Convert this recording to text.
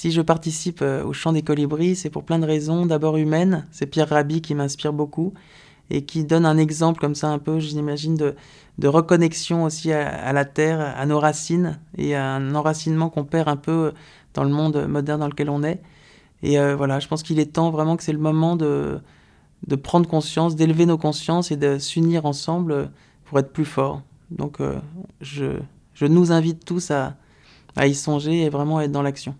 Si je participe euh, au chant des colibris, c'est pour plein de raisons. D'abord humaines, c'est Pierre Rabhi qui m'inspire beaucoup et qui donne un exemple comme ça un peu, j'imagine, de, de reconnexion aussi à, la terre, à nos racines et à un enracinement qu'on perd un peu euh, dans le monde moderne dans lequel on est. Et euh, voilà, je pense qu'il est temps vraiment que c'est le moment de, prendre conscience, d'élever nos consciences et de s'unir ensemble pour être plus forts. Donc je, nous invite tous à, à y songer et vraiment à être dans l'action.